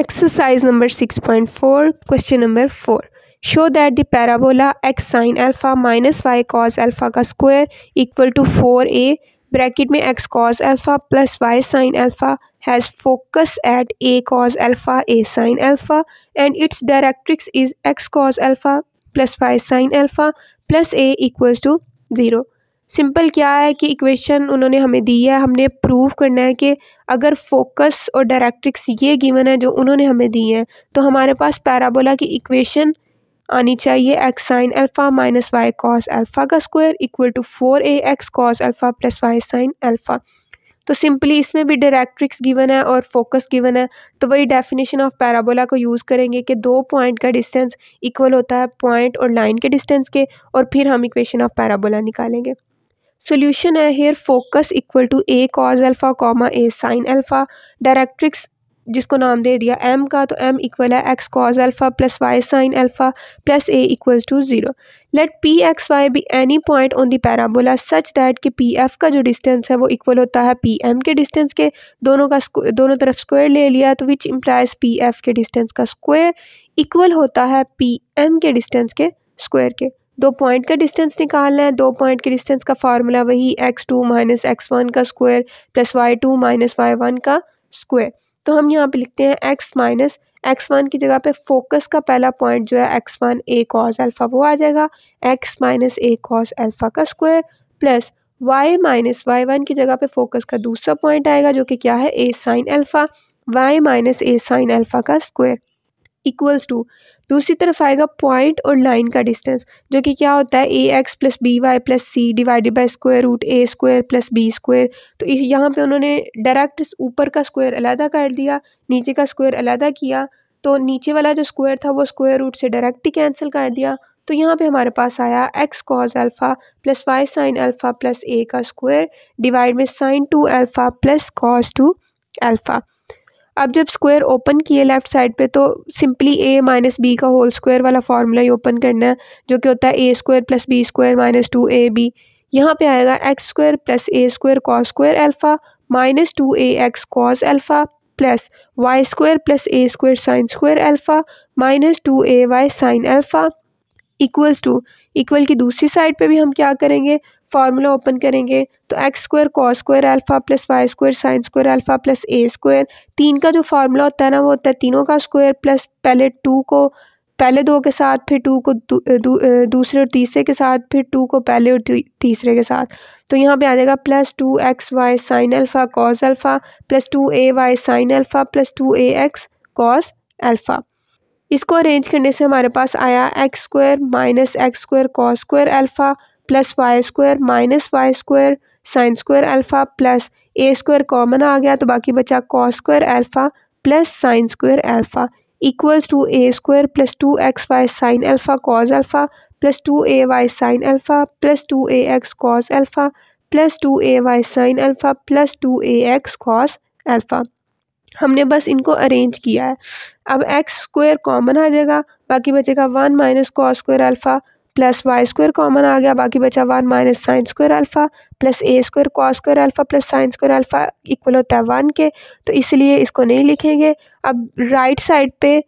exercise number six point four question number four show that the parabola x sine alpha minus y cos alpha का square equal to four a bracket में x cos alpha plus y sine alpha has focus at a cos alpha a sine alpha and its directrix is x cos alpha plus y sine alpha plus a equal to zero simple क्या है कि equation उन्होंने हमें दी है हमने prove करना है कि अगर फोकस और डायरेक्ट्रिक्स ये गिवन है जो उन्होंने हमें दी है तो हमारे पास पैराबोला की इक्वेशन आनी चाहिए x sine alpha minus y cos alpha का square equal to four a x cos alpha plus y sine alpha तो सिंपली इसमें भी डायरेक्ट्रिक्स गिवन है और फोकस गिवन है तो वही डेफिनेशन ऑफ पैराबोला को यूज़ करेंगे कि दो पॉइंट का डिस्टेंस इक्वल होता है पॉइंट और लाइन के डिस्टेंस के और फिर हम इक्वेशन ऑफ पैराबोला निकालेंगे सोल्यूशन है here focus equal to a cos alpha comma a sine alpha directrix जिसको नाम दे दिया एम का तो एम इक्वल है x cos alpha plus y sine alpha plus a equal to zero let P x y be any point on the parabola such that कि P F का जो डिस्टेंस है वो इक्वल होता है पी एम के distance के दोनों का दोनों तरफ स्क्वायर ले लिया तो विच इम्प्लाइज पी एफ के डिस्टेंस का स्क्वायर इक्वल होता है पी एम के डिस्टेंस के स्क्वायर के दो पॉइंट का डिस्टेंस निकालना है दो पॉइंट के डिस्टेंस का फार्मूला वही x two minus x one का square plus y two minus y one का स्क्वायर तो हम यहाँ पे लिखते हैं एक्स माइनस एक्स वन की जगह पे फोकस का पहला पॉइंट जो है x one a cos alpha वो आ जाएगा x minus a cos alpha का square plus y minus y one की जगह पे फोकस का दूसरा पॉइंट आएगा जो कि क्या है a sine alpha y minus a sine alpha का स्क्वायर इक्वल्स टू दूसरी तरफ आएगा पॉइंट और लाइन का डिस्टेंस जो कि क्या होता है a x plus b y plus c divided by square root a square plus b square तो इस यहाँ पे उन्होंने डायरेक्ट ऊपर का स्क्वायर अलहदा कर दिया नीचे का स्क्वायर अलहदा किया तो नीचे वाला जो स्क्वायर था वो स्क्वायर रूट से डायरेक्ट ही कैंसिल कर दिया तो यहाँ पे हमारे पास आया x cos alpha plus y sine alpha plus a का स्क्वायर डिवाइड में sine two alpha plus cos two alpha अब जब स्क्वायर ओपन किए लेफ़्ट साइड पे तो सिंपली ए माइनस बी का होल स्क्वायर वाला फार्मूला ही ओपन करना है जो कि होता है a square plus b square minus two a b यहाँ पर आएगा x square plus a square cos square alpha minus two a x cos alpha plus y square plus a square sine square alpha minus two a y sine alpha equals to equal की दूसरी side पे भी हम क्या करेंगे formula open करेंगे तो x square cos square alpha plus y square sine square alpha plus a square तीन का जो फार्मूला होता है ना वो होता है तीनों का स्क्वायर प्लस पहले टू को पहले दो के साथ फिर टू को दूसरे और तीसरे के साथ फिर टू को पहले और तीसरे के साथ तो यहाँ पे आ जाएगा plus two x y sine alpha cos alpha plus two a y sine alpha plus two a x cos alpha इसको अरेंज करने से हमारे पास आया x square minus x square cos square alpha plus y square minus y square sine square alpha plus a square common आ गया तो बाकी बचा cos square alpha plus sine square alpha equals to a square plus two x y sine alpha cos alpha plus two a y sine alpha plus two a x cos alpha plus two a y sine alpha plus two a x cos alpha हमने बस इनको arrange किया है अब x square common आ जाएगा बाकी बचेगा one minus cos square alpha plus y square common आ गया बाकी बचा one minus sine square alpha plus a square cos square alpha plus sine square alpha equal होता है वन के तो इसलिए इसको नहीं लिखेंगे अब राइट साइड पे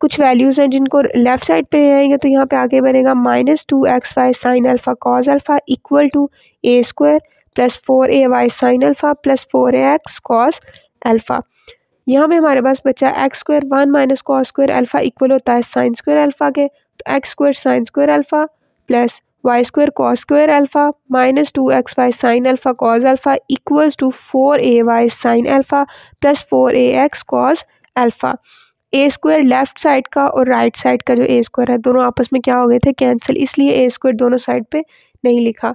कुछ वैल्यूज़ हैं जिनको लेफ़्ट साइड पे ले आएंगे तो यहाँ पे आगे बनेगा minus two x y sine alpha cos alpha equal to a square plus four a y sine alpha plus four a x cos alpha यहाँ पे हमारे पास बचा x square one minus cos square alpha equal होता है sine square alpha के तो x square sine square alpha plus y square cos square alpha minus two x y sine alpha cos alpha equal to four a y sine alpha plus four a x cos alpha a square left side का और right right side का जो ए square है दोनों आपस में क्या हो गए थे कैंसिल इसलिए ए स्क्वायर दोनों साइड पर नहीं लिखा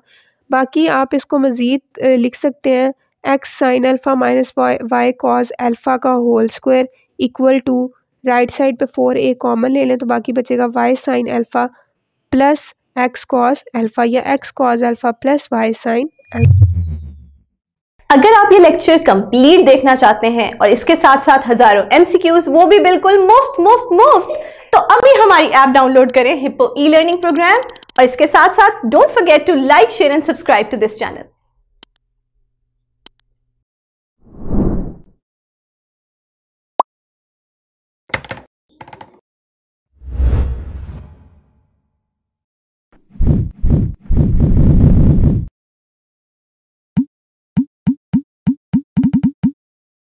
बाकी आप इसको मज़ीद लिख सकते हैं x sine alpha minus y y cos alpha का whole square equal to right side पे फोर ए कॉमन ले लें तो बाकी बचेगा y sine alpha plus x cos alpha या x cos alpha plus y sine अगर आप ये लेक्चर कंप्लीट देखना चाहते हैं और इसके साथ साथ हजारों एमसीक्यूज वो भी बिल्कुल मुफ्त मुफ्त मुफ्त तो अभी हमारी ऐप डाउनलोड करें हिप्पो ई लर्निंग प्रोग्राम और इसके साथ साथ don't forget to like share and subscribe to this channel